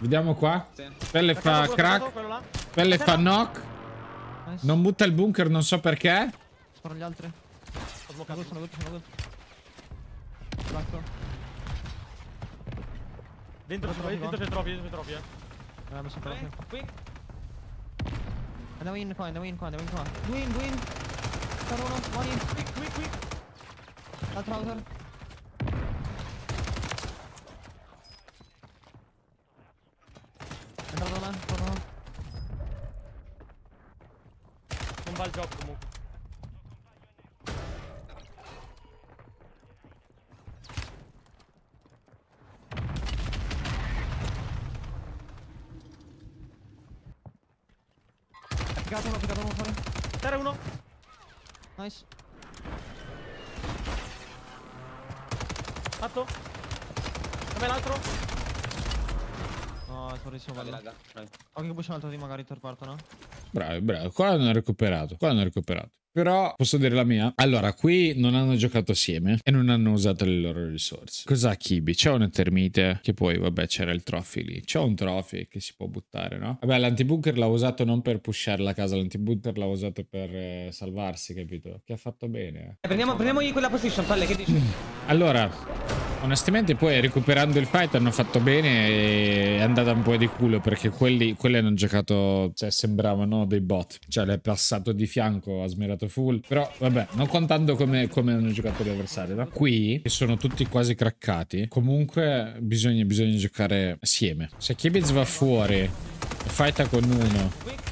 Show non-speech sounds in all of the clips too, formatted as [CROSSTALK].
Vediamo qua. Sì. Pelle La fa crack. Passato, Pelle C'era. fa knock. Nice. Non butta il bunker, non so perché. Sparo gli altri. Ho sbloccato, sono due, sono due. Blanco. Dentro, dentro, dentro, dentro, dentro, dentro, eh. Eh, mi sono trovato. Qui. Andiamo in qua, andiamo in qua, andiamo in qua. Due in, due in. Sono uno, one in. Qui, qui, qui. L'altro outer. Nice. Fatto. Dov'è l'altro? No, è sorriso bello. Occhio che push altro team magari interpartono. Bravo, bravo. Qua hanno recuperato. Qua hanno recuperato. Però posso dire la mia. Allora, qui non hanno giocato assieme e non hanno usato le loro risorse. Cos'ha Kibi? C'è una termite che poi, vabbè, c'era il trophy lì. C'è un trophy che si può buttare, no? Vabbè, l'antibunker l'ha usato non per pushare la casa, l'antibunker l'ha usato per eh, salvarsi, capito? Che ha fatto bene. Eh. eh prendiamo, prendiamogli quella position, palle, che dici? [CLEARS THROAT] Allora, onestamente poi recuperando il fight hanno fatto bene e è andata un po' di culo perché quelli, quelli hanno giocato, cioè sembravano dei bot, cioè l'è passato di fianco, ha smirato full, però vabbè, non contando come, come hanno giocato gli avversari, no? qui che sono tutti quasi craccati, comunque bisogna, bisogna giocare assieme. Se Kibitz va fuori e fighta con uno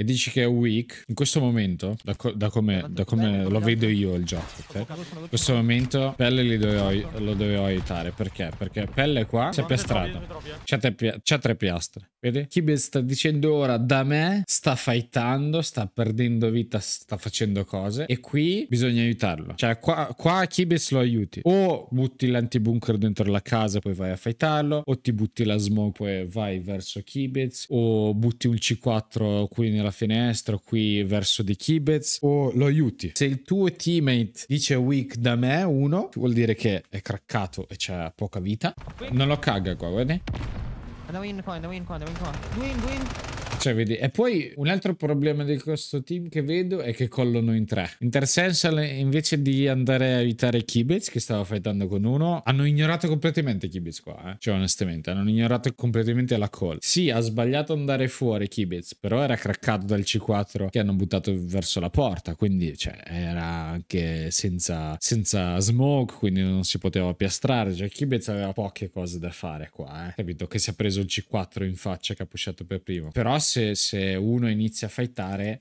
e dici che è weak. In questo momento, da, co da come, da come lo vedo io il gioco, okay? In questo momento Pelle dovevo, lo dovevo aiutare. Perché? Perché Pelle qua si è piastrata. C'ha tre piastre. Vedi? Kibel sta dicendo ora da me, sta fightando, sta perdendo vita, sta facendo cose. E qui bisogna aiutarlo. Cioè, qua, qua Kibis lo aiuti. O butti l'antibunker dentro la casa e poi vai a fightarlo. O ti butti la smoke e vai verso Kibitz. O butti un C4 qui nella dalla finestra qui verso De Kibetz o lo aiuti. Se il tuo teammate dice weak da me, uno, vuol dire che è craccato e c'è poca vita. Non lo caga qua, vedi? Andiamo in qua, andiamo in qua, andiamo in qua. Due in, cioè, vedi. E poi un altro problema di questo team che vedo è che collano in tre. Intersensal invece di andare a evitare Kibitz, che stava fightando con uno, hanno ignorato completamente Kibitz qua. Eh? Cioè, onestamente, hanno ignorato completamente la call. Sì, ha sbagliato andare fuori Kibitz, però era craccato dal C4 che hanno buttato verso la porta. Quindi, cioè, era anche senza, senza smoke, quindi non si poteva piastrare. Cioè, Kibitz aveva poche cose da fare qua, eh? Capito? Che si è preso il C4 in faccia che ha pushato per primo. Però se, se uno inizia a fightare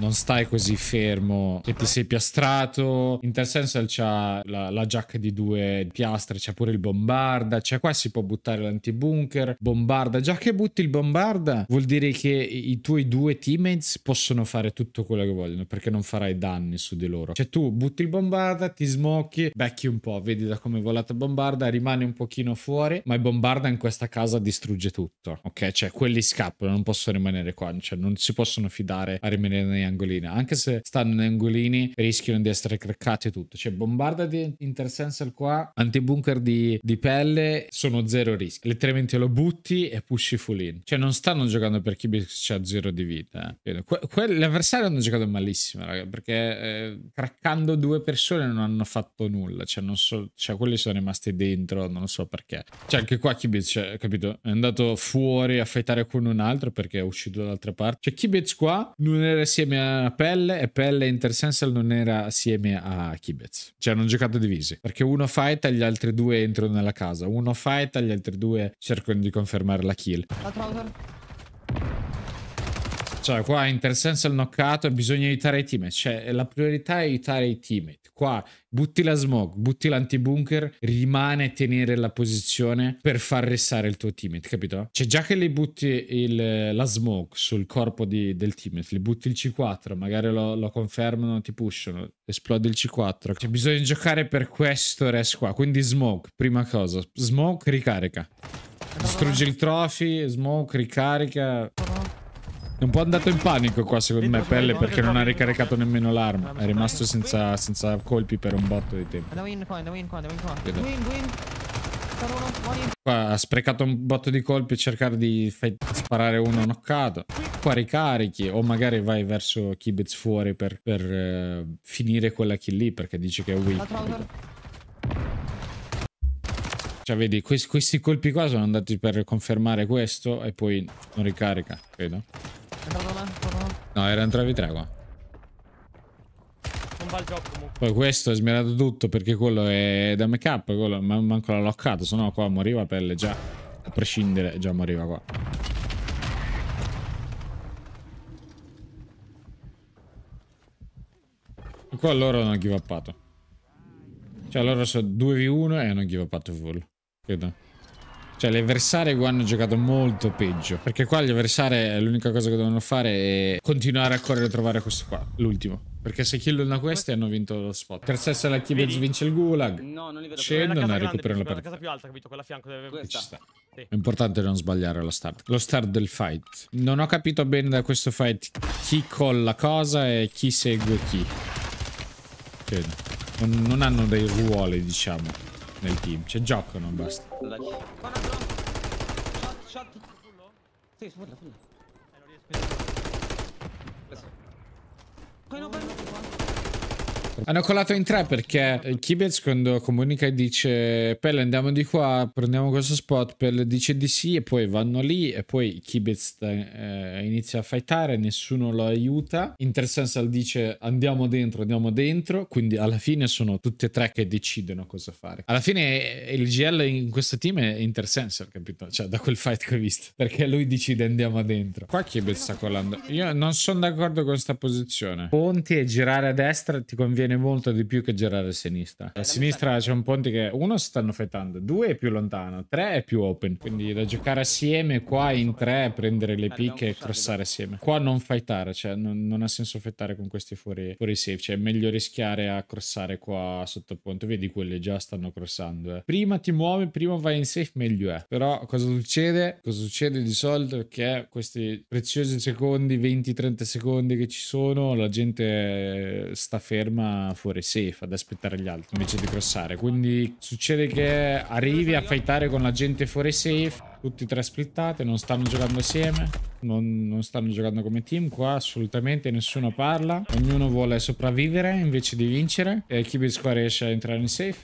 non stai così fermo e ti sei piastrato. In tal senso c'ha la, la giacca di due piastre, c'è pure il bombarda, cioè qua si può buttare l'antibunker, bombarda. Già che butti il bombarda vuol dire che i tuoi due teammates possono fare tutto quello che vogliono perché non farai danni su di loro. Cioè tu butti il bombarda, ti smocchi, becchi un po', vedi da come è volata il bombarda, rimani un pochino fuori, ma il bombarda in questa casa distrugge tutto, ok? Cioè quelli scappano, non possono rimanere qua, cioè non si possono fidare a rimanere neanche angolina. Anche se stanno in angolini, rischiano di essere craccati e tutto. Cioè, bombarda di intercensal qua, antibunker di, di pelle, sono zero rischio. Letteralmente lo butti e pushi full in. Cioè, non stanno giocando per chi ha zero di vita. Eh. Que- que- l'avversario hanno giocato malissimo, raga, perché eh, craccando due persone non hanno fatto nulla. Cioè, non so, cioè, quelli sono rimasti dentro, non so perché. Cioè, anche qua Kibic, cioè, capito? È andato fuori a fightare con un altro perché è uscito dall'altra parte. Cioè, Kibic qua non era sia assieme a Pelle e Pelle Intersensal non era assieme a Kibetz. Cioè hanno giocato divisi, perché uno fight e gli altri due entrano nella casa, uno fight e gli altri due cercano di confermare la kill. Cioè qua Intersensal knockato e bisogna aiutare i team, cioè la priorità è aiutare i team. Qua butti la smoke, butti l'antibunker, rimane a tenere la posizione per far restare il tuo teammate, capito? Cioè già che li butti il, la smoke sul corpo di, del teammate, li butti il C4, magari lo, lo confermano, ti pushano, esplode il C4. Cioè bisogna giocare per questo rest qua, quindi smoke, prima cosa. Smoke, ricarica. Distruggi il trophy, smoke, ricarica. È un po' andato in panico qua secondo me Pelle perché non ha ricaricato nemmeno l'arma. È rimasto senza, senza, colpi per un botto di tempo. Andiamo in qua, andiamo in qua, ha sprecato un botto di colpi per cercare di sparare uno knoccato. Qua ricarichi o magari vai verso Kibitz fuori per, per uh, finire quella kill lì perché dice che è weak. Cioè, vedi, questi, questi colpi qua sono andati per confermare questo e poi non ricarica, credo. Entrato là? Torno. No, era 3 tre qua. Non va il gioco comunque. Poi questo è smerato tutto perché quello è da make up, quello manco l'ha loccato, sennò qua moriva pelle già. A prescindere, già moriva qua. E qua loro hanno give upato. Cioè loro sono 2v1 e hanno give upato full. Credo. Cioè, le avversarie qua hanno giocato molto peggio. Perché qua gli avversari l'unica cosa che devono fare è continuare a correre e trovare questo qua, l'ultimo. Perché se kill killano questi hanno vinto lo spot. Per sesso la Kibez vince il gulag. No, non li vedo. Scendono e recuperano la partita. È la casa più alta, capito? Quella a fianco deve... Ci sta. Sì. È importante non sbagliare lo start. Lo start del fight. Non ho capito bene da questo fight chi colla cosa e chi segue chi. Credo. Non hanno dei ruoli, diciamo, nel team. Cioè, giocano, basta. Guarda lì. Buona drone. Shot, shot. Sì, sfurla, sfurla. Eh, non riesco. Preso. Poi no, poi no. Hanno colato in tre perché eh, Kibetz quando comunica e dice Pelle andiamo di qua, prendiamo questo spot, Pelle dice di sì e poi vanno lì e poi Kibetz eh, inizia a fightare, nessuno lo aiuta. Intercensal dice andiamo dentro, andiamo dentro, quindi alla fine sono tutti e tre che decidono cosa fare. Alla fine eh, il GL in questo team è Intercensal, capito? Cioè da quel fight che ho visto, perché lui decide andiamo dentro. Qua Kibetz sta colando. Io non sono d'accordo con questa posizione. Ponti e girare a destra ti conviene bene molto di più che girare a sinistra. A sinistra c'è un ponte che uno si stanno fettando, due è più lontano, tre è più open. Quindi da giocare assieme qua in tre, prendere le picche e crossare assieme. Qua non fightare, cioè non, non, ha senso fettare con questi fuori, fuori safe. Cioè è meglio rischiare a crossare qua sotto il ponte. Vedi quelle già stanno crossando. Eh. Prima ti muovi, prima vai in safe, meglio è. Però cosa succede? Cosa succede di solito? Che questi preziosi secondi, 20-30 secondi che ci sono, la gente sta ferma fuori safe ad aspettare gli altri invece di crossare. Quindi succede che arrivi a fightare con la gente fuori safe, tutti tre splittate, non stanno giocando assieme, non, non stanno giocando come team qua, assolutamente nessuno parla, ognuno vuole sopravvivere invece di vincere e Kibitz qua riesce a entrare in safe.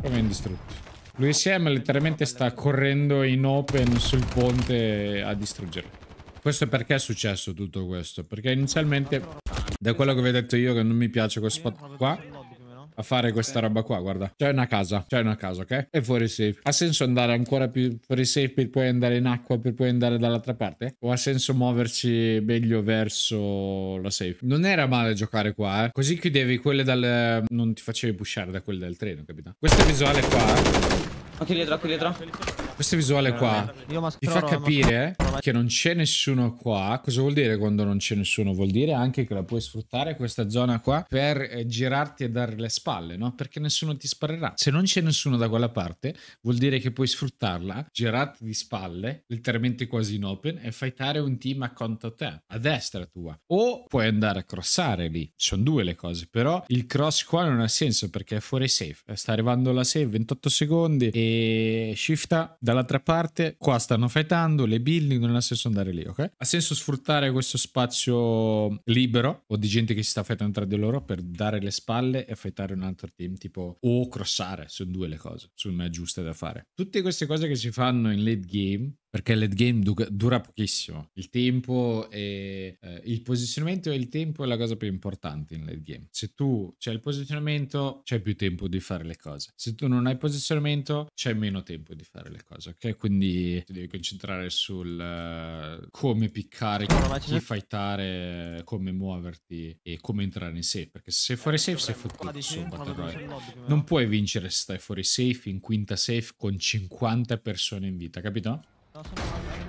Come è indistrutto. Lui CM letteralmente sta correndo in open sul ponte a distruggerlo. Questo è perché è successo tutto questo. Perché inizialmente, da quello che vi ho detto io, che non mi piace questo spot qua, a fare questa roba qua, guarda. C'è una casa, c'è una casa, ok? E fuori safe. Ha senso andare ancora più fuori safe per poi andare in acqua, per poi andare dall'altra parte? O ha senso muoverci meglio verso la safe? Non era male giocare qua, eh? Così chiudevi quelle dal... Non ti facevi pushare da quelle del treno, capito? Questa visuale qua... Eh. Anche dietro, anche dietro. Questa visuale qua ti fa capire che non c'è nessuno qua. Cosa vuol dire quando non c'è nessuno? Vuol dire anche che la puoi sfruttare questa zona qua per eh, girarti e dare le spalle, no? Perché nessuno ti sparerà. Se non c'è nessuno da quella parte, vuol dire che puoi sfruttarla, girarti di spalle, letteralmente quasi in open, e fightare un team accanto a te, a destra tua. O puoi andare a crossare lì. Sono due le cose, però il cross qua non ha senso perché è fuori safe. Sta arrivando la save 28 secondi e shifta Dall'altra parte, qua stanno fightando, le building, non ha senso andare lì, ok? Ha senso sfruttare questo spazio libero o di gente che si sta fightando tra di loro per dare le spalle e fightare un altro team, tipo o crossare, sono due le cose, secondo me giuste da fare. Tutte queste cose che si fanno in late game perché l'endgame dura pochissimo. Il tempo e eh, il posizionamento e il tempo è la cosa più importante in late game. Se tu c'è il posizionamento, c'è più tempo di fare le cose. Se tu non hai posizionamento, c'è meno tempo di fare le cose, ok? Quindi ti devi concentrare sul uh, come piccare, come chi fightare, come muoverti e come entrare in safe, perché se sei eh, fuori safe sei fottuto su Battle Royale. Non puoi vincere se stai fuori safe in quinta safe con 50 persone in vita, capito?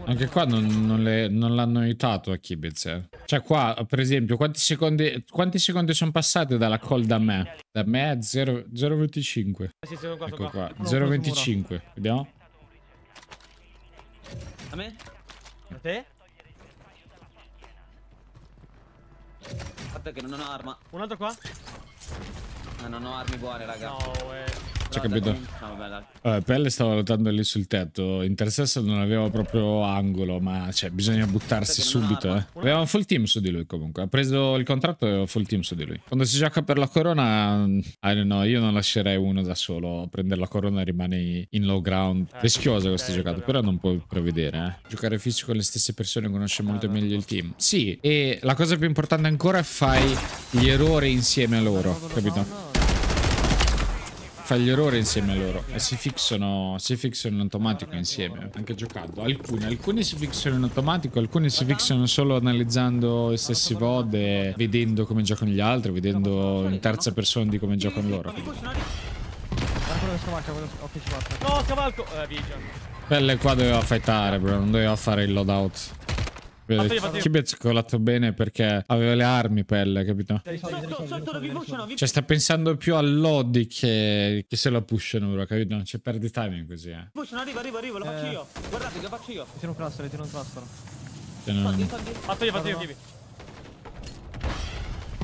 Anche qua non, non l'hanno aiutato a Kibiz. Eh. Cioè qua, per esempio, quanti secondi, quanti secondi sono passati dalla call da me? Da me è 0,25. Ecco qua, 0,25. Vediamo. A me? A te? Aspetta che non ho arma. Un altro qua? Ah, non ho armi buone, raga. No, eh. Cioè, capito? Ah, eh, Pelle stava lottando lì sul tetto. Intersesso non aveva proprio angolo, ma cioè, bisogna buttarsi subito. Eh. Aveva un full team su di lui comunque. Ha preso il contratto e aveva full team su di lui. Quando si gioca per la corona, I don't know, io non lascerei uno da solo. Prendere la corona rimane in low ground. Eh, Rischiosa questa giocata, però non puoi prevedere. Eh. Giocare fisico con le stesse persone conosce molto meglio il team. Sì, e la cosa più importante ancora è fai gli errori insieme a loro, capito? fa gli errori insieme a loro e si fixano, si fixano in automatico insieme, anche giocando. Alcuni, alcuni si fixano in automatico, alcuni si fixano solo analizzando i stessi VOD e vedendo come giocano gli altri, vedendo in terza persona di come giocano loro. No, Pelle qua doveva fightare, bro, non doveva fare il loadout. Vedi, Kibia ha cioccolato bene perché aveva le armi pelle, capito? Sotto, sotto, vi pushano, vi... Cioè sta pensando più a Lodi che, che se la pushano bro, capito? Non c'è perdi timing così, eh. Pushano, arrivo, arrivo, arrivo, lo faccio eh. io. Guardate, lo faccio io. Ti tiro un cluster, ti tiro un cluster. Fatti, fatti. Soldi, soldi. Fatto io, Kibi.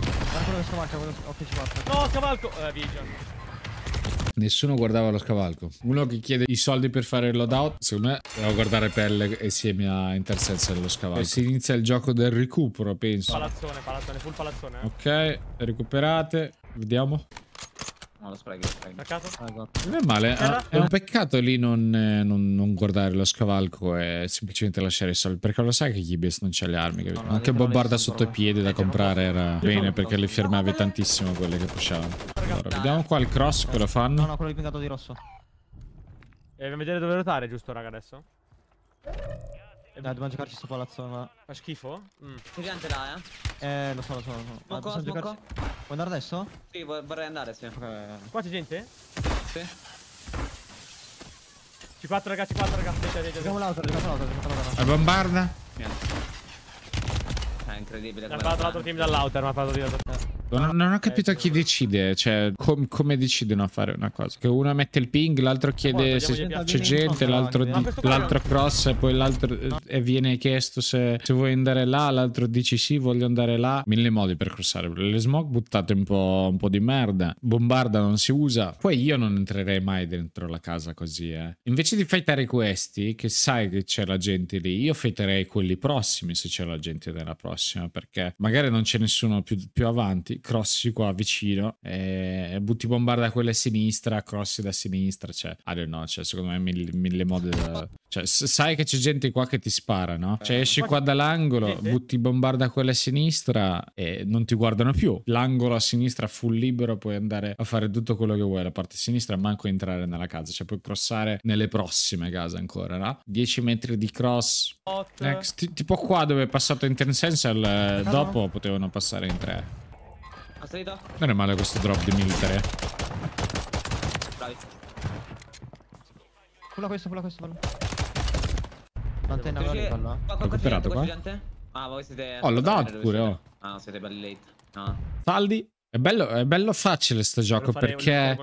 Guarda quello che scavalca, quello che ho No, scavalco! Eh, Vision. Nessuno guardava lo scavalco. Uno che chiede i soldi per fare il loadout, secondo me devo guardare pelle insieme a Intersenza dello scavalco. E eh si inizia il gioco del recupero, penso. Palazzone, palazzone, full palazzone. Eh. Ok, recuperate. Vediamo. No, lo spreco, lo spreco. Peccato. Ah, ecco. Non è male. Ah, è un peccato lì non, eh, non, non, guardare lo scavalco e semplicemente lasciare i soldi. Perché lo sai che Gibbs non c'ha le armi. No, no, Anche Bombarda sotto i piedi da comprare era bene perché le fermavi tantissimo quelle che pushavano. Allora, vediamo qua il cross, quello fanno. No, no, quello dipintato di rosso. E eh, vedere dove ruotare, giusto, raga, adesso? Eh, dai, dobbiamo giocarci sto palazzo, ma... Fa schifo? Mm. Gigante là, eh? Eh, lo so, lo so, lo so. Ma ah, possiamo giocarci... Vuoi andare adesso? Sì, vorrei andare, sì. Okay. Qua c'è gente? Sì. C4, ragazzi, C4, ragazzi. Giochiamo l'auto, giochiamo l'auto, giochiamo l'auto. La bombarda? Niente. È incredibile. Mi ha parlato l'altro team dall'outer, mi ha parlato di l'altro. Non, ho capito eh, chi ecco. decide, cioè com come decidono a fare una cosa. Che uno mette il ping, l'altro chiede se c'è gente, l'altro, cross e poi l'altro eh, viene chiesto se, se vuoi andare là, l'altro dici sì, voglio andare là. Mille modi per crossare. Le smoke buttate un po', un po', di merda. Bombarda non si usa. Poi io non entrerei mai dentro la casa così, eh. Invece di fightare questi, che sai che c'è la gente lì, io fighterei quelli prossimi se c'è la gente della prossima, perché magari non c'è nessuno più, più avanti crossi, qua vicino e butti bombarda quella a sinistra, crossi da sinistra, cioè, I don't know, cioè, secondo me mille, mille modi da... Cioè, sai che c'è gente qua che ti spara, no? Eh, cioè, esci qua dall'angolo, butti bombarda quella a sinistra e non ti guardano più. L'angolo a sinistra full libero, puoi andare a fare tutto quello che vuoi, la parte sinistra, manco entrare nella casa, cioè puoi crossare nelle prossime case ancora, no? 10 metri di cross. Next. Tipo qua dove è passato in ten sense, dopo potevano passare in 3. Non è male questo drop di militare. Bravi. Pulla questo, pulla questo, pulla. L'antenna con la palla. Ho recuperato qua. Ah, voi siete... Oh, l'ho dato pure, oh. Ah, siete belli late. Ah. Saldi. È bello, è bello facile sto gioco perché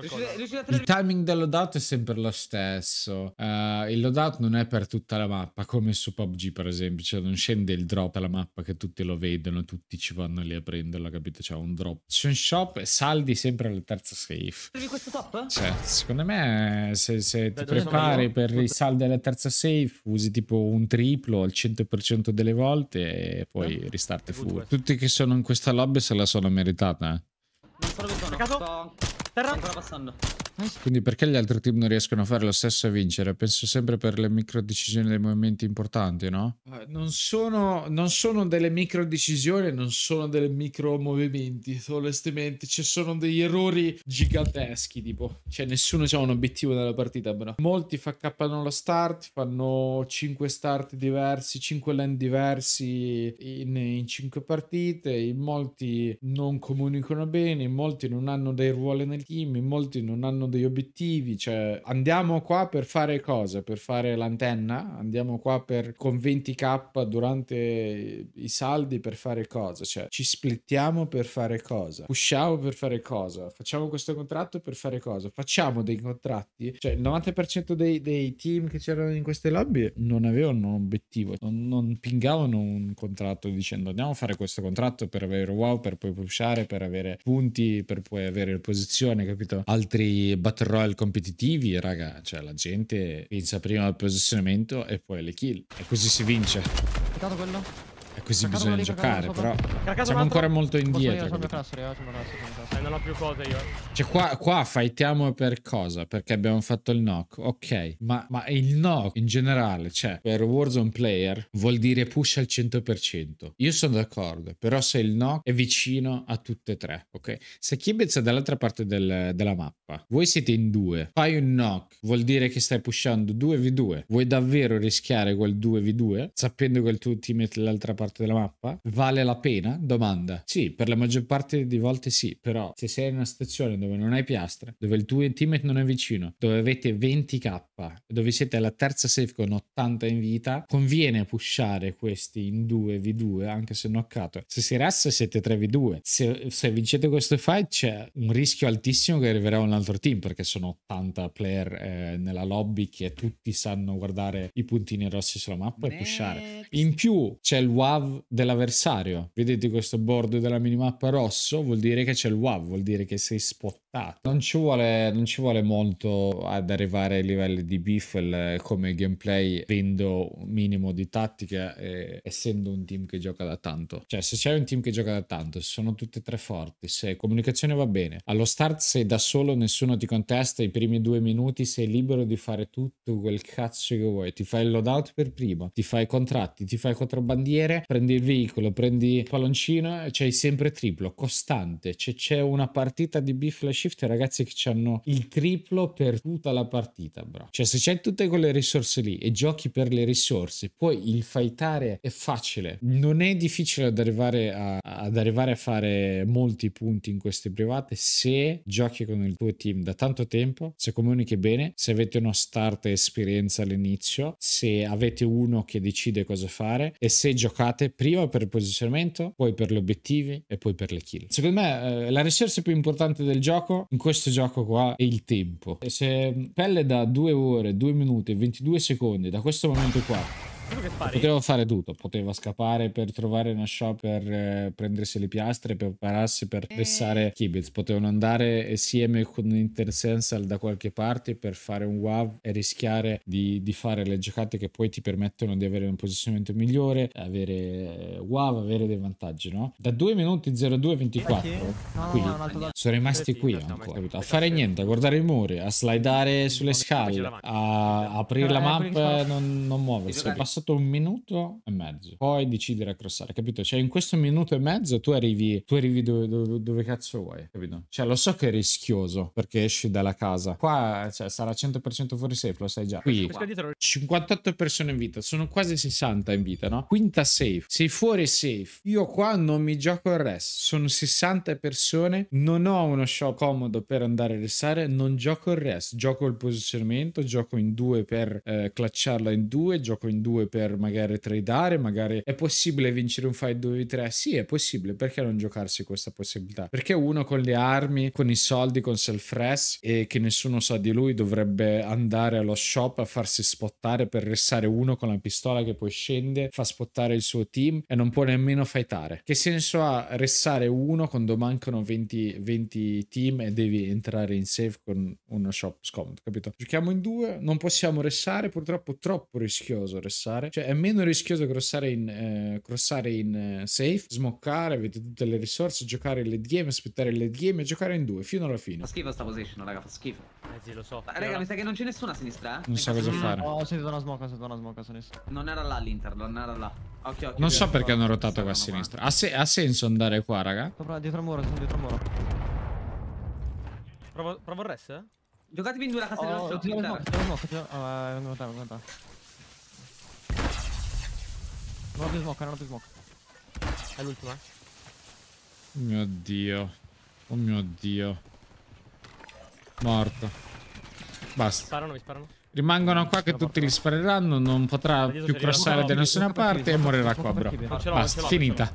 il timing del loadout è sempre lo stesso. Uh, il loadout non è per tutta la mappa, come su PUBG per esempio, cioè non scende il drop alla mappa che tutti lo vedono, tutti ci vanno lì a prenderlo, capito? Cioè un drop. Action shop saldi sempre alla terza safe. questo top? Cioè, secondo me se, se ti prepari per i saldi alla terza safe usi tipo un triplo al 100% delle volte e poi ristarte fuori. Tutti che sono in questa lobby se la sono meritata, eh. Non so dove sono. Sto... Terra. Sto ancora passando. Quindi perché gli altri team non riescono a fare lo stesso e vincere? Penso sempre per le micro decisioni dei movimenti importanti, no? Eh, non sono, non sono delle micro decisioni, non sono delle micro movimenti, onestamente. Ci sono degli errori giganteschi, tipo. Cioè nessuno ha un obiettivo nella partita, però. Molti fa cappano lo start, fanno 5 start diversi, 5 land diversi in, in 5 partite, in molti non comunicano bene, in molti non hanno dei ruoli nel team, in molti non hanno hanno degli obiettivi, cioè andiamo qua per fare cosa? Per fare l'antenna? Andiamo qua per con 20k durante i saldi per fare cosa? Cioè ci splittiamo per fare cosa? Pushiamo per fare cosa? Facciamo questo contratto per fare cosa? Facciamo dei contratti? Cioè il 90% dei, dei team che c'erano in queste lobby non avevano un obiettivo, non, non pingavano un contratto dicendo andiamo a fare questo contratto per avere wow, per poi pushare, per avere punti, per poi avere posizione, capito? Altri dei battle royale competitivi, raga, cioè la gente inizia prima il posizionamento e poi le kill. E così si vince. Peccato quello. Così bisogna giocare, però siamo ancora molto indietro. Eh, non ho più cose io. Eh. Cioè qua, qua fightiamo per cosa? Perché abbiamo fatto il knock. Ok, ma, ma il knock in generale, cioè per Warzone player vuol dire push al 100%. Io sono d'accordo, però se il knock è vicino a tutte e tre, ok? Se Kibitz è dall'altra parte del, della mappa, voi siete in due, fai un knock, vuol dire che stai pushando 2v2. Vuoi davvero rischiare quel 2v2 sapendo che il tuo team è dall'altra parte parte della mappa, vale la pena? Domanda. Sì, per la maggior parte di volte sì, però se sei in una stazione dove non hai piastre, dove il tuo teammate non è vicino, dove avete 20k, dove siete alla terza safe con 80 in vita, conviene pushare questi in 2v2 anche se noccato. Se si resta siete 3v2. Se, se vincete questo fight c'è un rischio altissimo che arriverà un altro team perché sono 80 player eh, nella lobby che tutti sanno guardare i puntini rossi sulla mappa Next. e pushare. In più c'è il WAV WAV dell'avversario. Vedete questo bordo della minimappa rosso? Vuol dire che c'è il WAV, vuol dire che sei spot Ah, non ci vuole, non ci vuole molto ad arrivare ai livelli di Biffle come gameplay, avendo un minimo di tattica e essendo un team che gioca da tanto. Cioè, se c'è un team che gioca da tanto, se sono tutti e tre forti, se comunicazione va bene, allo start sei da solo, nessuno ti contesta, i primi due minuti sei libero di fare tutto quel cazzo che vuoi. Ti fai il loadout per primo, ti fai i contratti, ti fai controbandiere, prendi il veicolo, prendi il palloncino, c'hai sempre triplo, costante. C'è, c'è una partita di Biffle shift ragazzi che hanno il triplo per tutta la partita, bro. Cioè se c'hai tutte quelle risorse lì e giochi per le risorse, poi il fightare è facile. Non è difficile ad arrivare a, ad arrivare a fare molti punti in queste private se giochi con il tuo team da tanto tempo, se comunichi bene, se avete uno start esperienza all'inizio, se avete uno che decide cosa fare e se giocate prima per il posizionamento, poi per gli obiettivi e poi per le kill. Secondo me eh, la risorsa più importante del gioco gioco, in questo gioco qua, è il tempo. E se mm, pelle da 2 ore, 2 minuti e 22 secondi, da questo momento qua Poteva fare tutto, poteva scappare per trovare una shop per eh, prendersi le piastre, per prepararsi per pressare eh. Kibitz, potevano andare insieme con Intersensal da qualche parte per fare un WAV e rischiare di, di fare le giocate che poi ti permettono di avere un posizionamento migliore, avere eh, WAV, avere dei vantaggi, no? Da 2 minuti 02-24 ah, no, sono rimasti qui ancora, a fare niente, a guardare i muri, a slidare sulle scale, a aprire la eh, mappa, non, non muoversi, Passo passato passato un minuto e mezzo. Poi decidere a crossare, capito? Cioè, in questo minuto e mezzo tu arrivi, tu arrivi dove, dove, dove cazzo vuoi, capito? Cioè, lo so che è rischioso perché esci dalla casa. Qua cioè, sarà 100% fuori safe, lo sai già. Qui 58 persone in vita, sono quasi 60 in vita, no? Quinta safe, sei fuori safe. Io qua non mi gioco il rest. Sono 60 persone, non ho uno show comodo per andare a restare, non gioco il rest. Gioco il posizionamento, gioco in due per eh, clacciarla in due, gioco in due 2 per magari tradare, magari è possibile vincere un fight 2v3? Sì, è possibile, perché non giocarsi questa possibilità? Perché uno con le armi, con i soldi, con self-rest e che nessuno sa di lui dovrebbe andare allo shop a farsi spottare per restare uno con la pistola che poi scende, fa spottare il suo team e non può nemmeno fightare. Che senso ha restare uno quando mancano 20, 20 team e devi entrare in safe con uno shop scomodo, capito? Giochiamo in due, non possiamo restare, purtroppo troppo rischioso restare crossare. Cioè è meno rischioso crossare in, eh, crossare in eh, safe, smoccare, avete tutte le risorse, giocare in late game, aspettare il late game e giocare in due fino alla fine. Fa schifo sta position, raga, fa schifo. Eh sì, lo so. Ma, raga, mi sa che non c'è nessuno a sinistra, eh? Non so cosa fare. No, ho sentito una smoca, ho sentito una smoca a sinistra. Non era là l'Inter, non era là. Occhio, occhio. Non so perché hanno rotato qua a sinistra. Ha, se ha, senso andare qua, raga? Sopra, dietro al muro, sono dietro al muro. Provo, provo il rest? Giocatevi in due la casa oh, dello shot. Tiro lo smoke, tiro lo smoke. Oh, eh, non guardare, non guardare. Non ti smoke, non ti smoke. È l'ultima. Eh. Mio dio. Oh mio dio. Morto. Basta. Sparano, mi sparano. Rimangono qua che tutti li spareranno, non potrà più crossare da nessuna parte e morirà qua, bro. Basta, finita.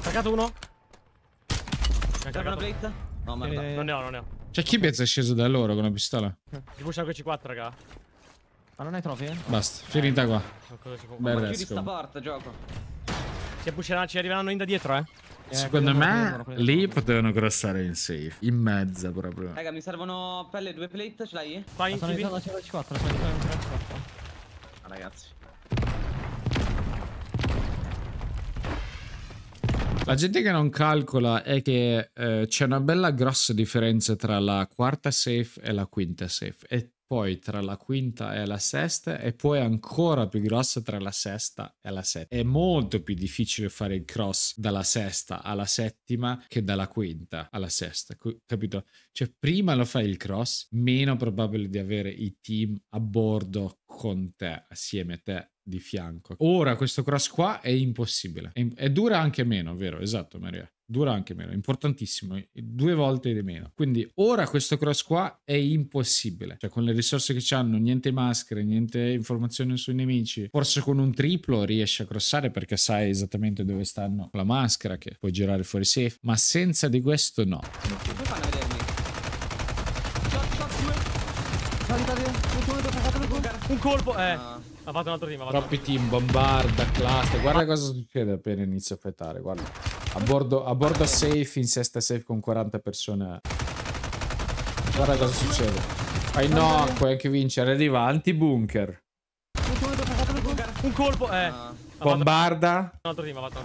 Staccato uno. C'è una plate? No, merda. Non ne ho, non ne ho. Cioè, chi bezza è sceso da loro con la pistola? Ti pusha un C4, raga. Ma non hai trofee? Ah. Basta, finita qua. Eh, Bel Ma chiudi sta parte, gioco. Si pusheranno, ci arriveranno in da dietro, eh. eh, eh Secondo me lì potevano crossare in safe. In mezzo proprio. Raga, mi servono pelle due plate, ce l'hai? Fai ah, in TV. La sono 4 Ah, ragazzi. La gente che non calcola è che eh, c'è una bella grossa differenza tra la quarta safe e la quinta safe. È poi tra la quinta e la sesta e poi ancora più grossa tra la sesta e la settima. È molto più difficile fare il cross dalla sesta alla settima che dalla quinta alla sesta, capito? Cioè prima lo fai il cross, meno probabile di avere i team a bordo con te, assieme a te di fianco. Ora questo cross qua è impossibile e dura anche meno, vero? Esatto Maria dura anche meno, importantissimo, due volte di meno. Quindi ora questo cross qua è impossibile, cioè con le risorse che hanno, niente maschere, niente informazioni sui nemici, forse con un triplo riesci a crossare perché sai esattamente dove stanno la maschera che puoi girare fuori safe, ma senza di questo no. Un colpo, eh. Ha fatto un altro team. Troppi team, bombarda, cluster. Guarda cosa succede appena inizio a fetare. Guarda. A bordo, a bordo safe, in sesta safe con 40 persone. Guarda cosa succede. Fai no, puoi anche vincere. Arriva anti-bunker. Un colpo, eh. Ah. Bombarda. Un altro team, amato,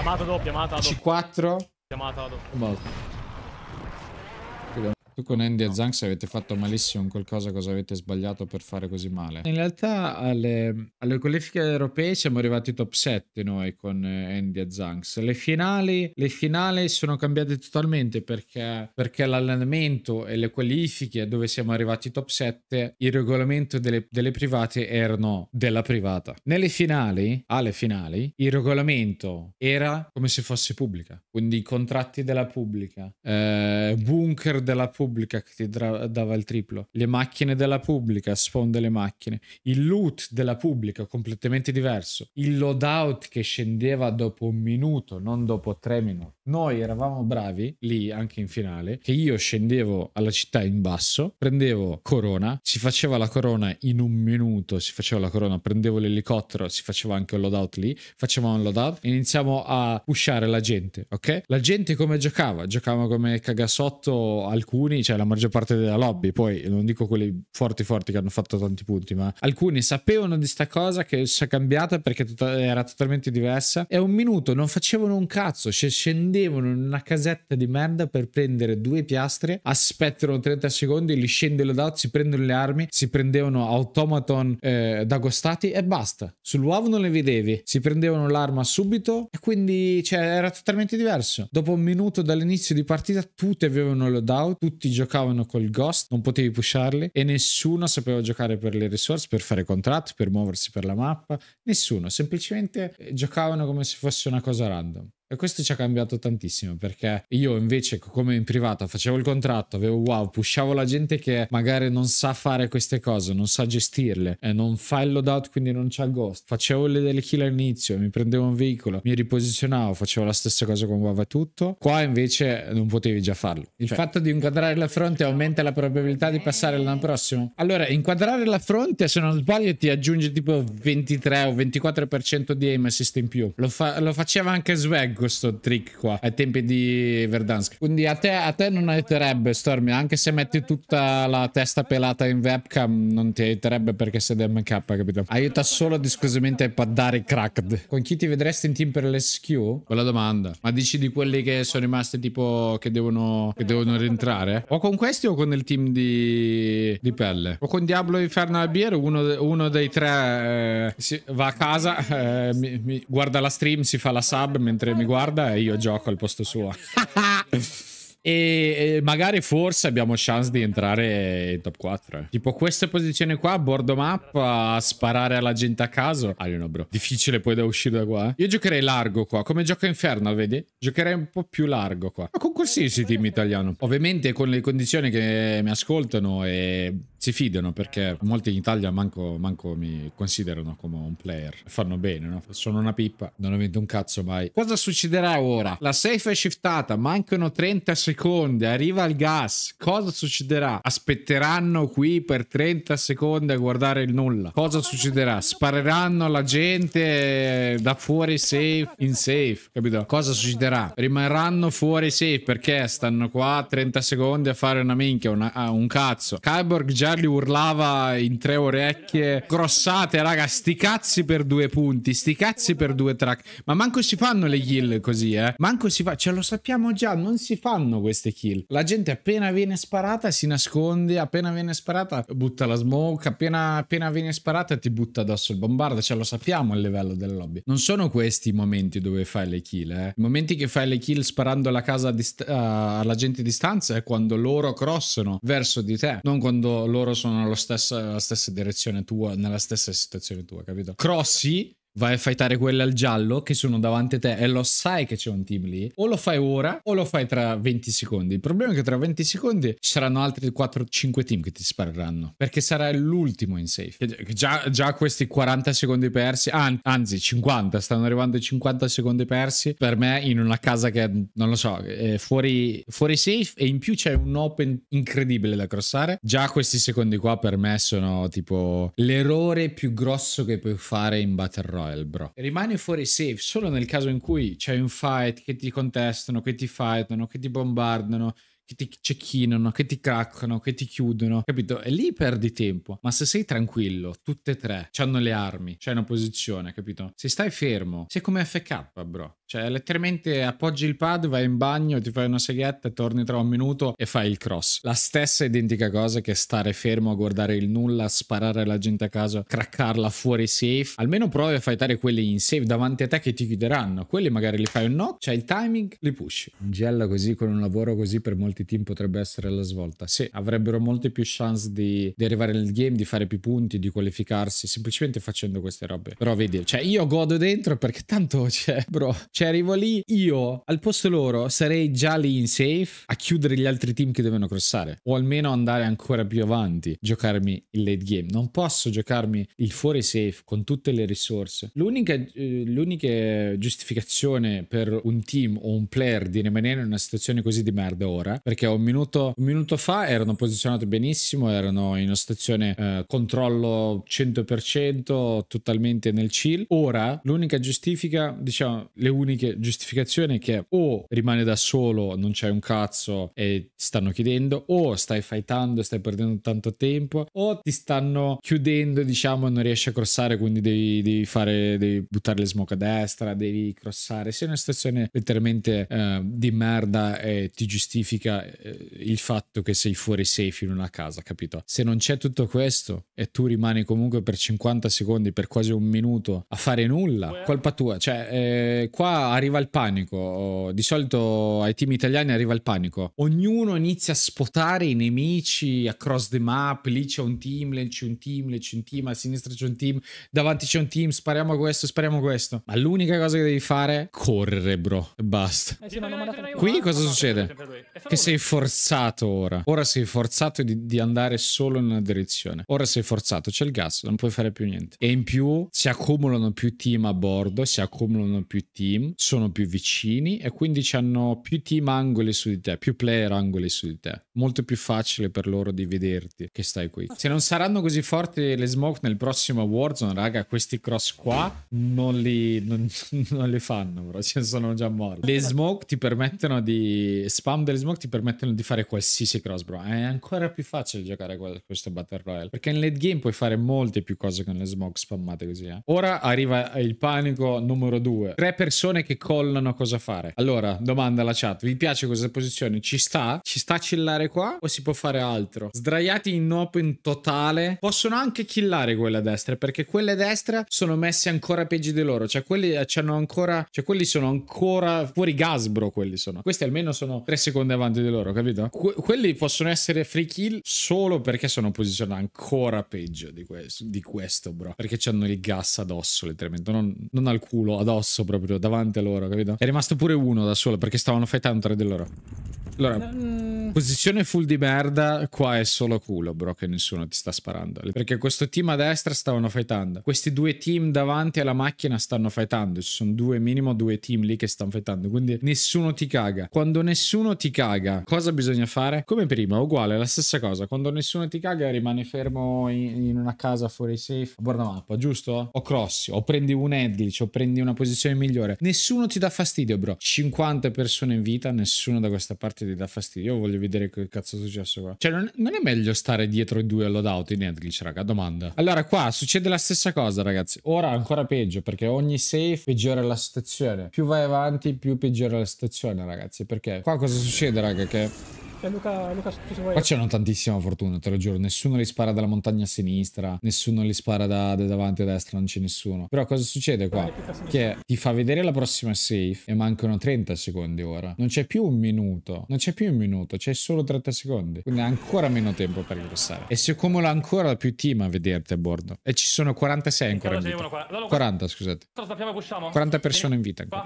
amato doppia, amata doppia. C4. Chiamata, doppia. Morto. Tu con Andy no. e Zank avete fatto malissimo in qualcosa, cosa avete sbagliato per fare così male? In realtà alle, alle qualifiche europee siamo arrivati top 7 noi con eh, Andy e Zanks. Le finali, le finali sono cambiate totalmente perché, perché l'allenamento e le qualifiche dove siamo arrivati top 7, il regolamento delle, delle private erano della privata. Nelle finali, alle finali, il regolamento era come se fosse pubblica, quindi i contratti della pubblica, eh, bunker della pubblica pubblica che ti dra- dava il triplo, le macchine della pubblica, sfonde le macchine, il loot della pubblica completamente diverso, il loadout che scendeva dopo un minuto, non dopo tre minuti noi eravamo bravi lì anche in finale che io scendevo alla città in basso prendevo corona si faceva la corona in un minuto si faceva la corona prendevo l'elicottero si faceva anche un loadout lì facevamo un loadout iniziamo a pushare la gente ok la gente come giocava giocava come cagasotto alcuni cioè la maggior parte della lobby poi non dico quelli forti forti che hanno fatto tanti punti ma alcuni sapevano di sta cosa che si è cambiata perché era totalmente diversa e un minuto non facevano un cazzo scendevano chiudevano in una casetta di merda per prendere due piastre, aspettano 30 secondi, li scende lo DAT, si prendono le armi, si prendevano automaton eh, d'agostati e basta. Sull'uovo non le vedevi, si prendevano l'arma subito e quindi cioè, era totalmente diverso. Dopo un minuto dall'inizio di partita tutti avevano loadout, tutti giocavano col ghost, non potevi pusharli e nessuno sapeva giocare per le risorse, per fare contratti, per muoversi per la mappa, nessuno, semplicemente eh, giocavano come se fosse una cosa random. E questo ci ha cambiato tantissimo perché io invece come in privato facevo il contratto, avevo wow, pushavo la gente che magari non sa fare queste cose, non sa gestirle, e non fa il loadout quindi non c'ha ghost, facevo le delle kill all'inizio, mi prendevo un veicolo, mi riposizionavo, facevo la stessa cosa con wow e tutto, qua invece non potevi già farlo. Il cioè, fatto di inquadrare la fronte aumenta la probabilità di passare l'anno prossimo? Allora, inquadrare la fronte se non sbaglio ti aggiunge tipo 23 o 24% di aim assist in più, lo, fa lo faceva anche Swag questo trick qua ai tempi di Verdansk. Quindi a te, a te non aiuterebbe Stormy, anche se metti tutta la testa pelata in webcam non ti aiuterebbe perché sei del MK, capito? Aiuta solo discosamente a paddare cracked. Con chi ti vedresti in team per l'SQ? Quella domanda. Ma dici di quelli che sono rimasti tipo che devono, che devono rientrare? O con questi o con il team di, di pelle? O con Diablo Inferno Albier, uno, uno dei tre eh, si, va a casa, eh, mi, mi guarda la stream, si fa la sub mentre mi guarda e io gioco al posto suo. [LAUGHS] e magari forse abbiamo chance di entrare in top 4. Eh. Tipo queste posizioni qua, bordo map, a sparare alla gente a caso. Ah, I don't bro. Difficile poi da uscire da qua. Eh? Io giocherei largo qua, come gioco Inferno, vedi? Giocherei un po' più largo qua. Ma con qualsiasi team italiano. Ovviamente con le condizioni che mi ascoltano e si fidano perché molti in Italia manco, manco, mi considerano come un player. Fanno bene, no? Sono una pippa, non ho vinto un cazzo mai. Cosa succederà ora? La safe è shiftata, mancano 30 secondi secondi, arriva il gas, cosa succederà? Aspetteranno qui per 30 secondi a guardare il nulla. Cosa succederà? Spareranno la gente da fuori safe in safe, capito? Cosa succederà? Rimarranno fuori safe perché stanno qua 30 secondi a fare una minchia, una, ah, un cazzo. Cyborg già li urlava in tre orecchie grossate, raga, sti cazzi per due punti, sti cazzi per due track. Ma manco si fanno le heal così, eh? Manco si fa, ce lo sappiamo già, non si fanno fanno queste kill. La gente appena viene sparata si nasconde, appena viene sparata butta la smoke, appena, appena viene sparata ti butta addosso il bombardo, cioè lo sappiamo il livello del lobby. Non sono questi i momenti dove fai le kill, eh. I momenti che fai le kill sparando alla casa dist- uh, alla gente a distanza è quando loro crossano verso di te, non quando loro sono nella stessa, nella stessa direzione tua, nella stessa situazione tua, capito? Crossi vai a fightare quelle al giallo che sono davanti a te e lo sai che c'è un team lì, o lo fai ora o lo fai tra 20 secondi. Il problema è che tra 20 secondi ci saranno altri 4-5 team che ti spareranno, perché sarà l'ultimo in safe. Già, già, questi 40 secondi persi, anzi 50, stanno arrivando i 50 secondi persi per me in una casa che, non lo so, è fuori, fuori safe e in più c'è un open incredibile da crossare. Già questi secondi qua per me sono tipo l'errore più grosso che puoi fare in Battle Royale trial, bro. Rimani fuori safe solo nel caso in cui c'è un fight che ti contestano, che ti fightano, che ti bombardano, che ti cecchinano, che ti craccano, che ti chiudono, capito? E lì perdi tempo. Ma se sei tranquillo, tutte e tre hanno le armi, c'è una posizione, capito? Se stai fermo, sei come FK, bro. Cioè, letteralmente appoggi il pad, vai in bagno, ti fai una seghetta, torni tra un minuto e fai il cross. La stessa identica cosa che stare fermo a guardare il nulla, sparare la gente a caso, craccarla fuori safe. Almeno provi a fightare quelli in safe davanti a te che ti chiuderanno. Quelli magari li fai o no, c'è il timing, li push. Un gel così con un lavoro così per molti team potrebbe essere la svolta. Sì, avrebbero molte più chance di, di arrivare nel game, di fare più punti, di qualificarsi, semplicemente facendo queste robe. Però vedi, cioè io godo dentro perché tanto, c'è, cioè, bro cioè, arrivo lì, io al posto loro sarei già lì in safe a chiudere gli altri team che devono crossare. O almeno andare ancora più avanti, giocarmi il late game. Non posso giocarmi il fuori safe con tutte le risorse. L'unica, eh, l'unica giustificazione per un team o un player di rimanere in una situazione così di merda ora, perché un minuto, un minuto fa erano posizionati benissimo, erano in una situazione eh, controllo 100%, totalmente nel chill. Ora l'unica giustifica, diciamo, le uniche l'unica giustificazione è che o rimani da solo, non c'è un cazzo e ti stanno chiedendo, o stai fightando, stai perdendo tanto tempo, o ti stanno chiudendo, diciamo, e non riesci a crossare, quindi devi, devi, fare, devi buttare le smoke a destra, devi crossare. Sei in una situazione letteralmente eh, di merda e ti giustifica eh, il fatto che sei fuori safe in una casa, capito? Se non c'è tutto questo e tu rimani comunque per 50 secondi, per quasi un minuto a fare nulla, colpa tua. Cioè, eh, qua arriva il panico. Di solito ai team italiani arriva il panico. Ognuno inizia a spotare i nemici across the map. Lì c'è un team, lì c'è un team, lì c'è un team, a sinistra c'è un team, davanti c'è un team, spariamo questo, spariamo questo. Ma l'unica cosa che devi fare è correre, bro. E basta. Eh sì, Qui cosa succede? Che sei forzato ora. Ora sei forzato di, di andare solo in una direzione. Ora sei forzato, c'è il gas, non puoi fare più niente. E in più si accumulano più team a bordo, si accumulano più team sono più vicini e quindi hanno più team angoli su di te, più player angoli su di te. Molto più facile per loro di vederti che stai qui. Se non saranno così forti le smoke nel prossimo Warzone, raga, questi cross qua non li, non, [LAUGHS] non li fanno, però ce ne sono già morti. Le smoke ti permettono di... spam delle smoke ti permettono di fare qualsiasi cross, bro. È ancora più facile giocare a questo Battle Royale, perché in late game puoi fare molte più cose con le smoke spammate così. Eh. Ora arriva il panico numero due. Tre persone posizione che collano cosa fare. Allora, domanda alla chat, vi piace questa posizione? Ci sta? Ci sta a chillare qua o si può fare altro? Sdraiati in open totale, possono anche killare quelle a destra perché quelle a destra sono messe ancora peggio di loro, cioè quelli, eh, hanno ancora, cioè quelli sono ancora fuori gas bro quelli sono. Questi almeno sono tre secondi avanti di loro, capito? Que quelli possono essere free kill solo perché sono posizionati ancora peggio di, que di questo bro, perché hanno il gas addosso letteralmente, non, non al culo, addosso proprio davanti davanti a loro, capito? È rimasto pure uno da solo perché stavano fightando tre di loro. Allora, mm. posizione full di merda, qua è solo culo, bro, che nessuno ti sta sparando. Perché questo team a destra stavano fightando. Questi due team davanti alla macchina stanno fightando. Ci sono due, minimo due team lì che stanno fightando. Quindi nessuno ti caga. Quando nessuno ti caga, cosa bisogna fare? Come prima, uguale, la stessa cosa. Quando nessuno ti caga, rimani fermo in, in una casa fuori safe, borda mappa, giusto? O crossi, o prendi un edglitch, cioè o prendi una posizione migliore. Nessuno nessuno ti dà fastidio, bro. 50 persone in vita, nessuno da questa parte ti dà fastidio. Io voglio vedere che cazzo è successo qua. Cioè, non, non è meglio stare dietro i due all'odout in Edglitch, raga? Domanda. Allora, qua succede la stessa cosa, ragazzi. Ora ancora peggio, perché ogni safe peggiora la situazione. Più vai avanti, più peggiora la situazione, ragazzi. Perché qua cosa succede, raga? Che... Eh, Luca, Luca tu se Qua c'è una tantissima fortuna, te lo giuro. Nessuno li spara dalla montagna a sinistra, nessuno li spara da, da davanti a destra, non c'è nessuno. Però cosa succede qua? Che ti fa vedere la prossima safe e mancano 30 secondi ora. Non c'è più un minuto, non c'è più un minuto, c'è solo 30 secondi. Quindi ancora meno tempo per ingrossare. E si accumula ancora più team a vederti a bordo. E ci sono 46 ancora in vita. 40, scusate. 40 persone in vita. Ancora.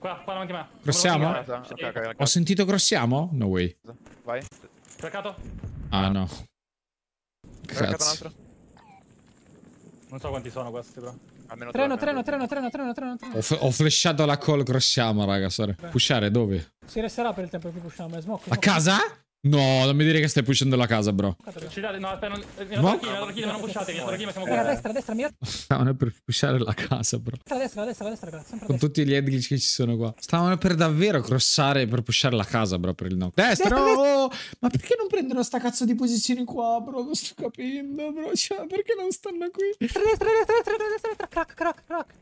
Qua, qua davanti a me. Grossiamo? Sì. Okay, Ho sentito grossiamo? No way. Vai. Craccato? Ah no. Cazzo. Non so quanti sono questi però. Almeno treno, treno, eh, treno, treno, treno, treno, treno. Ho, ho flashato la call grossiamo, raga. Sorry. Pushare dove? Si resterà per il tempo che pushiamo. Smoke, smoke. A casa? No, non mi dire che stai pushando la casa, bro. Uccidate, no, aspetta, non, eh, mira no? torchina, torchina, non pushate, mira torchina, siamo qua. A destra, a destra, mira. [LAUGHS] Stavano per pushare la casa, bro. A destra, a destra, a destra, a destra. Con tutti gli headglitch che ci sono qua. Stavano per davvero crossare per pushare la casa, bro, per il no. Destra, destra, oh! Ma perché non prendono sta cazzo di posizioni qua, bro? Non sto capendo, bro. Cioè, perché non stanno qui? Destra, destra, destra, destra, destra, destra, crack, crack, crack.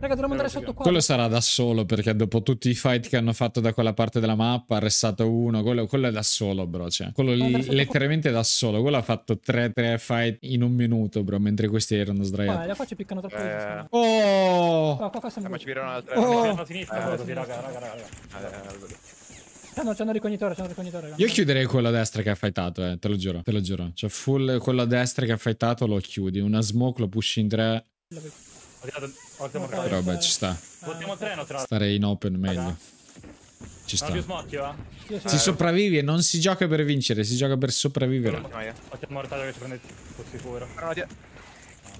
Raga, dobbiamo andare sotto qua. Quello sarà da solo, perché dopo tutti i fight che hanno fatto da quella parte della mappa, ha restato uno, quello, quello, è da solo, bro. Cioè, quello lì letteralmente da solo. Quello ha fatto 3-3 fight in un minuto, bro, mentre questi erano sdraiati. Ma qua facce piccano troppo. Eh. Oh! Qua, qua, qua siamo... Facci eh, virare un'altra. Oh! Eh, sinistra, eh, così, raga, raga, raga. Eh, eh Ah no, c'è un ricognitore, c'è un ricognitore. Ragazzi. Io chiuderei quello a destra che ha fightato, eh, te lo giuro, te lo giuro. Cioè, full quello a destra che ha fightato lo chiudi. Una smoke lo push in tre. Però beh, ci sta. Buttiamo il treno, tra Stare in open meglio. Ci sta. più smocchio, eh? Sì, sì. Si sopravvive, non si gioca per vincere, si gioca per sopravvivere. Ho mortale che ci prende sicuro.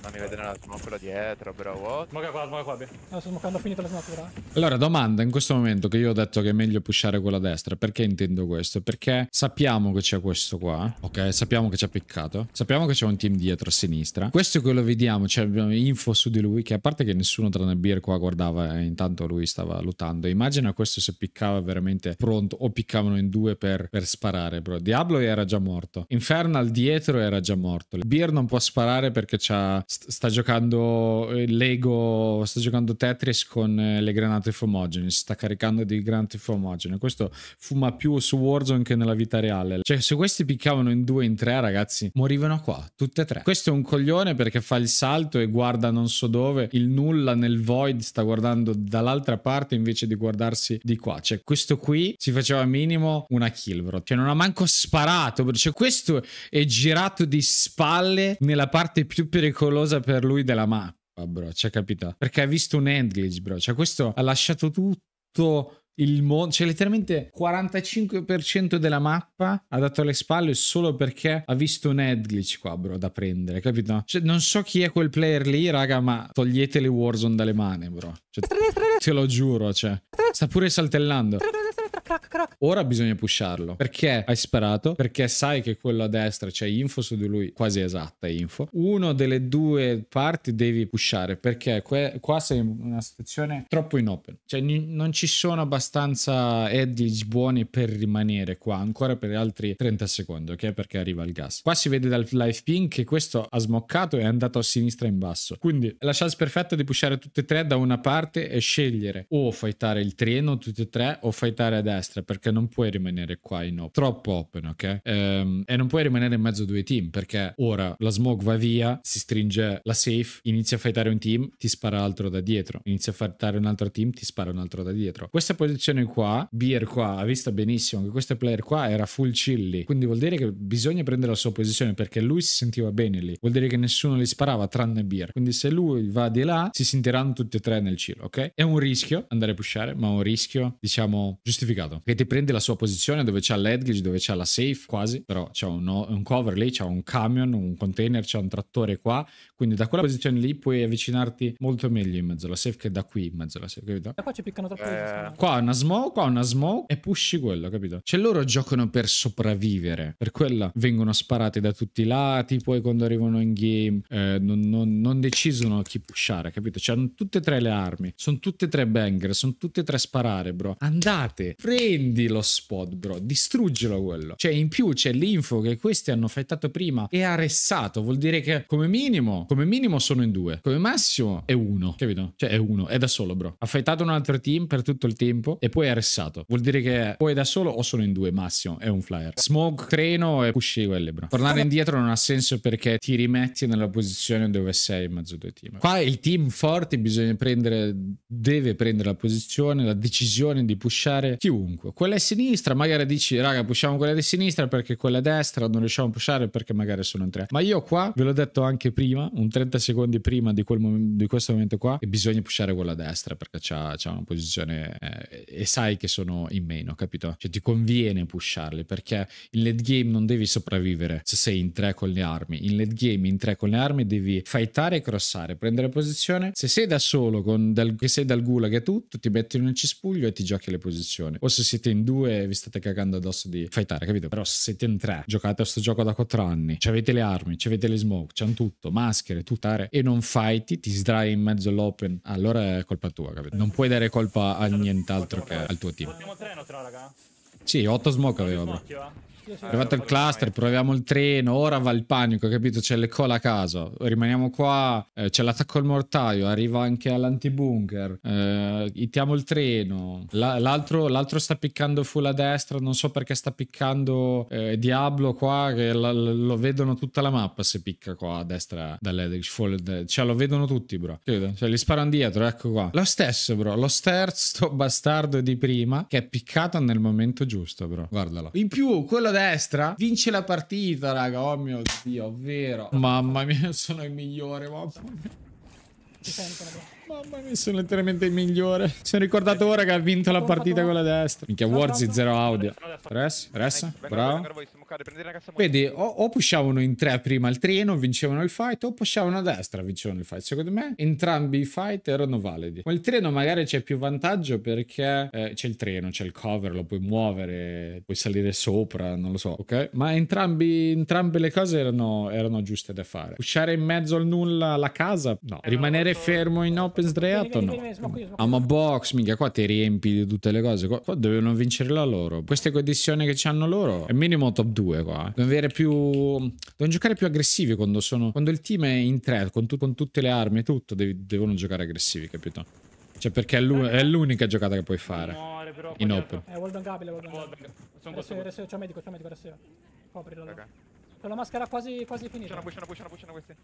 Non mi vede nella smoke là dietro, però what? Smoke qua, smoke qua, beh. No, sto ho finito la smatura. Allora, domanda in questo momento che io ho detto che è meglio pushare quella destra. Perché intendo questo? Perché sappiamo che c'è questo qua, ok? Sappiamo che ci ha piccato. Sappiamo che c'è un team dietro a sinistra. Questo è quello che vediamo, cioè abbiamo info su di lui, che a parte che nessuno tranne Beer qua guardava e intanto lui stava lottando. Immagina questo se piccava veramente pronto o piccavano in due per, per sparare, bro. Diablo era già morto. Infernal dietro era già morto. Beer non può sparare perché c'ha sta giocando eh, Lego, sta giocando Tetris con eh, le granate fumogene, si sta caricando di granate fumogene. Questo fuma più su Warzone che nella vita reale. Cioè, se questi piccavano in due, in tre, ragazzi, morivano qua, tutte e tre. Questo è un coglione perché fa il salto e guarda non so dove, il nulla nel void sta guardando dall'altra parte invece di guardarsi di qua. Cioè, questo qui si faceva minimo una kill, bro. Cioè, non ha manco sparato, bro. Cioè, questo è girato di spalle nella parte più pericolosa pericolosa per lui della mappa, bro. Cioè, capito? Perché ha visto un endglitch, bro. Cioè, questo ha lasciato tutto il mondo, cioè letteralmente 45% della mappa ha dato alle spalle solo perché ha visto un head glitch qua, bro, da prendere, capito? Cioè, non so chi è quel player lì, raga, ma togliete le Warzone dalle mani, bro. Cioè... Te lo giuro, cioè. Sta pure saltellando. Ora bisogna pusharlo. Perché hai sperato? Perché sai che quello a destra c'è info su di lui, quasi esatta info. Uno delle due parti devi pushare perché qua sei in una situazione troppo in open. Cioè non ci sono abbastanza edge buoni per rimanere qua ancora per altri 30 secondi, ok? Perché arriva il gas. Qua si vede dal live ping che questo ha smoccato e è andato a sinistra in basso. Quindi la chance perfetta di pushare tutte e tre da una parte e scegli scegliere o fightare il treno, tutti e tre, o fightare a destra, perché non puoi rimanere qua in open. Troppo open, ok? Ehm, e non puoi rimanere in mezzo a due team, perché ora la smoke va via, si stringe la safe, inizia a fightare un team, ti spara altro da dietro, inizia a fightare un altro team, ti spara un altro da dietro. Questa posizione qua, Beer qua, ha visto benissimo che questo player qua era full chilly, quindi vuol dire che bisogna prendere la sua posizione, perché lui si sentiva bene lì, vuol dire che nessuno gli sparava tranne Beer. Quindi se lui va di là, si sentiranno tutti e tre nel cielo, ok? È un rischio andare a pushare, ma un rischio, diciamo, giustificato. Che ti prende la sua posizione dove c'è l'edge, dove c'è la safe, quasi, però c'è un, un cover lì, c'è un camion, un container, c'è un trattore qua, quindi da quella posizione lì puoi avvicinarti molto meglio in mezzo alla safe che da qui in mezzo alla safe, capito? E qua ci piccano troppo. Eh. Qua una smoke, qua una smoke e pushi quello, capito? Cioè loro giocano per sopravvivere, per quella vengono sparati da tutti i lati, poi quando arrivano in game eh, non, non, non decidono chi pushare, capito? Cioè hanno tutte e tre le armi, sono tutte e tre banger, sono tutte e tre sparare, bro. Andate, prendi lo spot, bro, distruggilo quello. Cioè, in più c'è l'info che questi hanno fightato prima e ha ressato, vuol dire che come minimo, come minimo sono in due, come massimo è uno, capito? Cioè è uno, è da solo, bro. Ha fightato un altro team per tutto il tempo e poi è ressato. Vuol dire che o è da solo o sono in due, massimo, è un flyer. Smoke, treno e pushi quelle, bro. Tornare indietro non ha senso perché ti rimetti nella posizione dove sei in mezzo a due team. Qua il team forte bisogna prendere de deve prendere la posizione, la decisione di pushare chiunque. Quella di sinistra, magari dici, raga, pushiamo quella di sinistra perché quella a destra non riusciamo a pushare perché magari sono in tre. Ma io qua, ve l'ho detto anche prima, un 30 secondi prima di, quel mom- di questo momento qua, e bisogna pushare quella a destra perché c'ha, c'ha una posizione eh, e sai che sono in meno, capito? Cioè ti conviene pusharli perché in late game non devi sopravvivere se sei in tre con le armi. In late game in tre con le armi devi fightare e crossare, prendere posizione. Se sei da solo, con del, che sei dal gulag e tutto, ti metti in un cespuglio e ti giochi le posizioni. O se siete in due e vi state cagando addosso di fightare, capito? Però se siete in tre, giocate a sto gioco da quattro anni, avete le armi, avete le smoke, c'hanno tutto, maschere, tutare e non fighti, ti sdrai in mezzo all'open, allora è colpa tua, capito? Non puoi dare colpa a nient'altro che al tuo team. Sì, 8 smoke aveva, bro. Arrivato il cluster, proviamo il treno, ora va il panico, capito? C'è le cola a caso, rimaniamo qua, eh, c'è l'attacco al mortaio, arriva anche all'antibunker, eh, itiamo il treno, l'altro, l'altro sta piccando full a destra, non so perché sta piccando eh, Diablo qua, che lo vedono tutta la mappa se picca qua a destra dall'Edge, cioè lo vedono tutti bro, cioè li sparano dietro, ecco qua. Lo stesso bro, lo stesso [LAUGHS] bastardo di prima che è piccato nel momento giusto bro, guardalo. In più quello adesso destra, vince la partita, raga. Oh mio Dio, vero. Mamma mia, sono il migliore, mamma mia. Mamma mia, sono letteralmente il migliore. Mi sono ricordato ora che ha vinto la partita con la destra. Minchia, Warzi, zero audio. Ress, Ressa, ecco, bravo bloccare, prendere la cassa Vedi, o, o, pushavano in tre prima il treno, vincevano il fight, o pushavano a destra, vincevano il fight. Secondo me entrambi i fight erano validi. Con il treno magari c'è più vantaggio perché eh, c'è il treno, c'è il cover, lo puoi muovere, puoi salire sopra, non lo so, ok? Ma entrambi, entrambe le cose erano, erano giuste da fare. Pushare in mezzo al nulla la casa? No. Eh, Rimanere fermo in open sdraiato? No. Ah, ma box, minchia, qua ti riempi di tutte le cose. Qua, qua devono vincere la loro. Queste condizioni che ci hanno loro è minimo top 2. 2 qua. Devono avere più... Devono giocare più aggressivi quando sono... Quando il team è in 3, con, tu... con tutte le armi e tutto, devi... devono giocare aggressivi, capito? Cioè perché è, eh. l'unica giocata che puoi fare. Muore, però, in open. Eh, World Gabile, World Gabile. Sono adesso, adesso c'ho medico, c'ho medico, adesso. Coprilo. Okay. Con la maschera quasi, quasi finita. C'è una buccia, una buccia, una buccia, una buccia.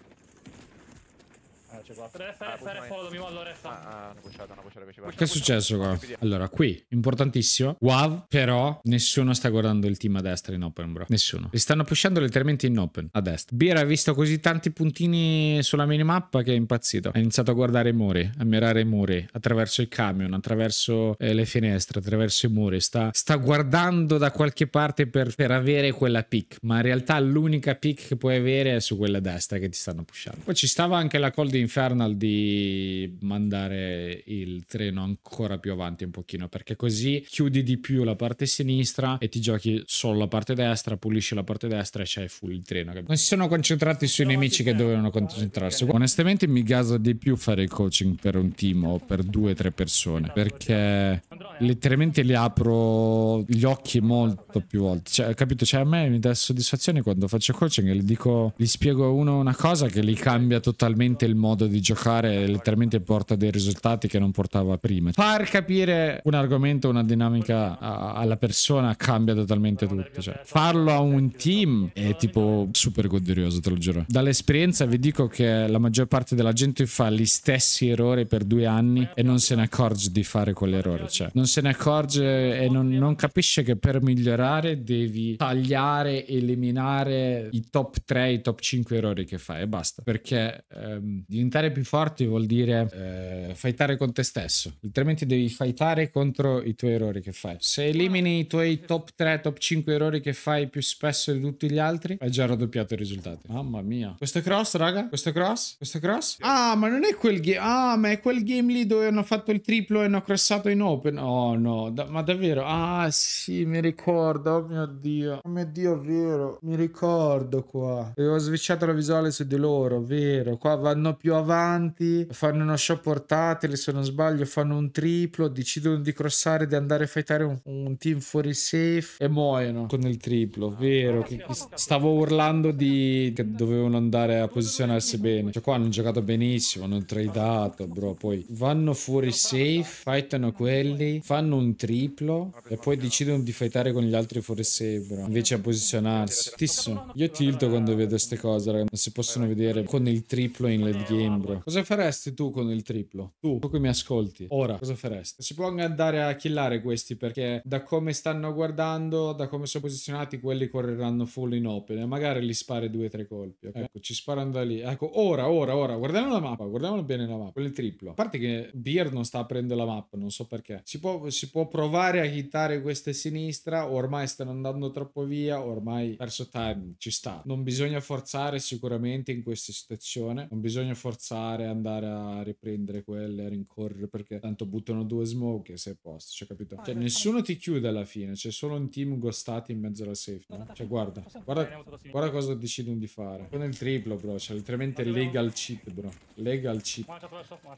Ah, c'è qua. Re, fer, ah, fer, follow, mi mollo, resta. Ah, ah, una cucciata, una cucciata, cucciata. Che è successo qua? Allora, qui, importantissimo. Wav, però, nessuno sta guardando il team a destra in open, bro. Nessuno. Li stanno pushando letteralmente in open, a destra. Beer ha visto così tanti puntini sulla minimappa che è impazzito. Ha iniziato a guardare i muri, a mirare i muri, attraverso il camion, attraverso eh, le finestre, attraverso i muri. Sta, sta guardando da qualche parte per, per avere quella pick, ma in realtà l'unica pick che puoi avere è su quella destra che ti stanno pushando. Poi ci stava anche la call di Infernal di mandare il treno ancora più avanti un pochino perché così chiudi di più la parte sinistra e ti giochi solo la parte destra, pulisci la parte destra e c'hai full il treno. Non si sono concentrati sui nemici che dovevano concentrarsi. Onestamente mi gasa di più fare il coaching per un team o per due o tre persone perché letteralmente li apro gli occhi molto più volte. Cioè, capito? Cioè a me mi dà soddisfazione quando faccio coaching e gli dico, gli spiego a uno una cosa che gli cambia totalmente il mondo modo di giocare letteralmente porta dei risultati che non portava prima. Far capire un argomento, una dinamica alla persona cambia totalmente tutto. Cioè, farlo a un team è tipo super goderioso, te lo giuro. Dall'esperienza vi dico che la maggior parte della gente fa gli stessi errori per due anni e non se ne accorge di fare quell'errore. Cioè, non se ne accorge e non, non capisce che per migliorare devi tagliare, eliminare i top 3, i top 5 errori che fai e basta. Perché ehm, diventare più forti vuol dire eh, fightare con te stesso, altrimenti devi fightare contro i tuoi errori che fai. Se elimini i tuoi top 3, top 5 errori che fai più spesso di tutti gli altri, hai già raddoppiato i risultati. Mamma mia. Questo cross, raga? Questo cross? Questo cross? Ah, ma non è quel game. Ah, ma è quel game lì dove hanno fatto il triplo e hanno crossato in open. Oh no, da ma davvero? Ah, sì, mi ricordo. Oh mio dio. Oh mio dio, vero. Mi ricordo qua. E ho svicciato la visuale su di loro, vero. Qua vanno più più avanti, fanno uno shop portatile se non sbaglio, fanno un triplo, decidono di crossare, di andare a fightare un, un team fuori safe e muoiono con il triplo, vero? Che, che stavo urlando di che dovevano andare a posizionarsi bene. Cioè qua hanno giocato benissimo, hanno tradato, bro, poi vanno fuori safe, fightano quelli, fanno un triplo e poi decidono di fightare con gli altri fuori safe, bro, invece a posizionarsi. Tissimo. Io tilto quando vedo queste cose, ragazzi, non si possono vedere con il triplo in late game settembre. Cosa faresti tu con il triplo? Tu, tu che mi ascolti, ora cosa faresti? Si può andare a killare questi perché da come stanno guardando, da come sono posizionati, quelli correranno full in open magari li spari due o tre colpi. Okay? Ecco, ci sparano da lì. Ecco, ora, ora, ora, guardiamo la mappa, guardiamo bene la mappa, quello il triplo. A parte che Beard non sta aprendo la mappa, non so perché. Si può, si può provare a hitare queste sinistra, ormai stanno andando troppo via, ormai perso time. ci sta. Non bisogna forzare sicuramente in questa situazione, non bisogna forzare forzare, andare a riprendere quelle, a rincorrere, perché tanto buttano due smoke e sei a posto, cioè capito? Cioè nessuno ti chiude alla fine, c'è solo un team gostati in mezzo alla safe, No? Cioè guarda, guarda, guarda cosa decidono di fare. Con il triplo bro, cioè letteralmente legal cheat bro, legal cheat. One shot, one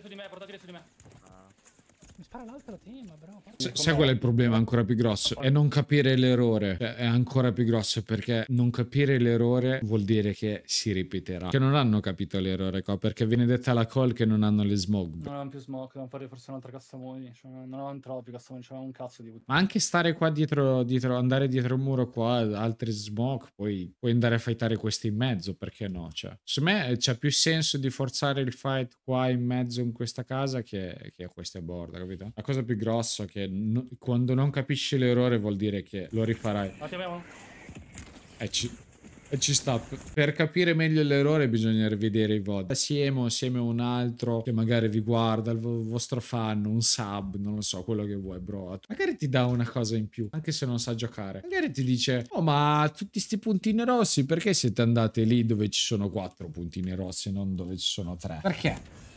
su di me, portati su di me. Ah. Mi spara l'altro team, però. sai qual è il problema ancora più grosso? È non capire l'errore. Cioè, è ancora più grosso perché non capire l'errore vuol dire che si ripeterà. Che non hanno capito l'errore qua, perché viene detta la call che non hanno le smoke. Non hanno più smoke, devono fare forse un'altra castamoni. Cioè, non hanno troppi castamoni, c'era un cazzo di... Ma anche stare qua dietro, dietro, andare dietro un muro qua, altri smoke, poi puoi andare a fightare questi in mezzo, perché no? Cioè, secondo me c'ha più senso di forzare il fight qua in mezzo in questa casa che, che a queste borda, capito? La cosa più grossa è che no, quando non capisci l'errore vuol dire che lo rifarai. E ci... E ci sta. Per capire meglio l'errore bisogna rivedere i VOD. Assieme o assieme a un altro che magari vi guarda, il vostro fan, un sub, non lo so, quello che vuoi, bro. Magari ti dà una cosa in più, anche se non sa giocare. Magari ti dice, oh ma tutti questi puntini rossi, perché siete andati lì dove ci sono quattro puntini rossi e non dove ci sono tre? Perché?